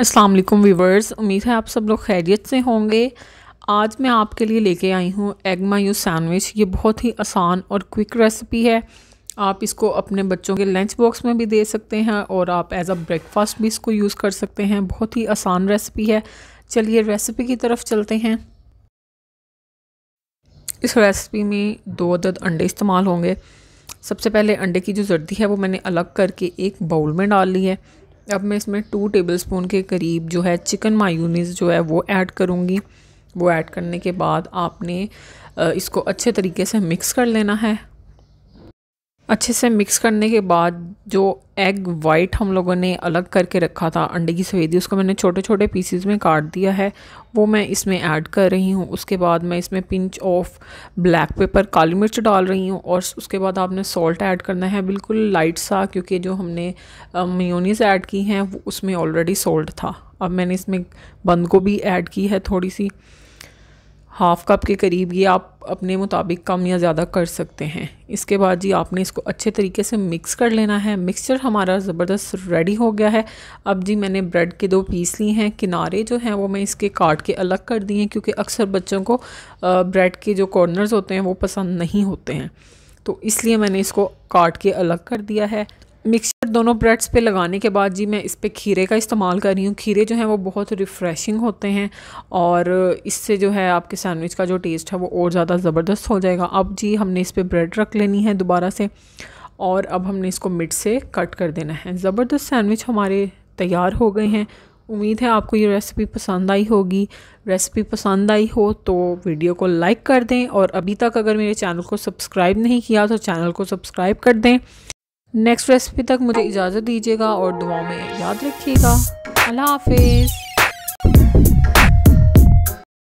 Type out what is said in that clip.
Aslam viewers उम्मीद है आप सब लोग खैरियत से होंगे आज मैं आपके लिए लेके आई हूँ एग मायू सैंडविच ये बहुत ही आसान और क्विक रेसिपी है आप इसको अपने बच्चों के लंच बॉक्स में भी दे सकते हैं और आप एज अ ब्रेकफास्ट भी इसको यूज़ कर सकते हैं बहुत ही आसान रेसिपी है चलिए रेसिपी की तरफ चलते हैं इस रेसिपी में दो अदद अंडे इस्तेमाल होंगे सबसे पहले अंडे की जो जर्दी है वो मैंने अलग करके एक बाउल में डाल ली है अब मैं इसमें टू टेबल स्पून के करीब जो है चिकन मायूनीस जो है वो ऐड करूँगी वो ऐड करने के बाद आपने इसको अच्छे तरीके से मिक्स कर लेना है अच्छे से मिक्स करने के बाद जो एग वाइट हम लोगों ने अलग करके रखा था अंडे की सफेदी उसको मैंने छोटे छोटे पीसीज में काट दिया है वो मैं इसमें ऐड कर रही हूँ उसके बाद मैं इसमें पिंच ऑफ ब्लैक पेपर काली मिर्च डाल रही हूँ और उसके बाद आपने सॉल्ट ऐड करना है बिल्कुल लाइट सा क्योंकि जो हमने मयोनीस ऐड की हैं उसमें ऑलरेडी सॉल्ट था अब मैंने इसमें बंद गोभी ऐड की है थोड़ी सी हाफ़ कप के करीब ये आप अपने मुताबिक कम या ज़्यादा कर सकते हैं इसके बाद जी आपने इसको अच्छे तरीके से मिक्स कर लेना है मिक्सचर हमारा ज़बरदस्त रेडी हो गया है अब जी मैंने ब्रेड के दो पीस लिए हैं किनारे जो हैं वो मैं इसके काट के अलग कर दिए हैं क्योंकि अक्सर बच्चों को ब्रेड के जो कॉर्नर्स होते हैं वो पसंद नहीं होते हैं तो इसलिए मैंने इसको काट के अलग कर दिया है मिक्सचर दोनों ब्रेड्स पे लगाने के बाद जी मैं इस पर खीरे का इस्तेमाल कर रही हूँ खीरे जो हैं वो बहुत रिफ़्रेशिंग होते हैं और इससे जो है आपके सैंडविच का जो टेस्ट है वो और ज़्यादा ज़बरदस्त हो जाएगा अब जी हमने इस पर ब्रेड रख लेनी है दोबारा से और अब हमने इसको मिट से कट कर देना है ज़बरदस्त सैंडविच हमारे तैयार हो गए हैं उम्मीद है आपको ये रेसिपी पसंद आई होगी रेसिपी पसंद आई हो तो वीडियो को लाइक कर दें और अभी तक अगर मेरे चैनल को सब्सक्राइब नहीं किया तो चैनल को सब्सक्राइब कर दें नेक्स्ट रेसिपी तक मुझे इजाज़त दीजिएगा और दुआ में याद रखिएगा अल्लाह हाफिज़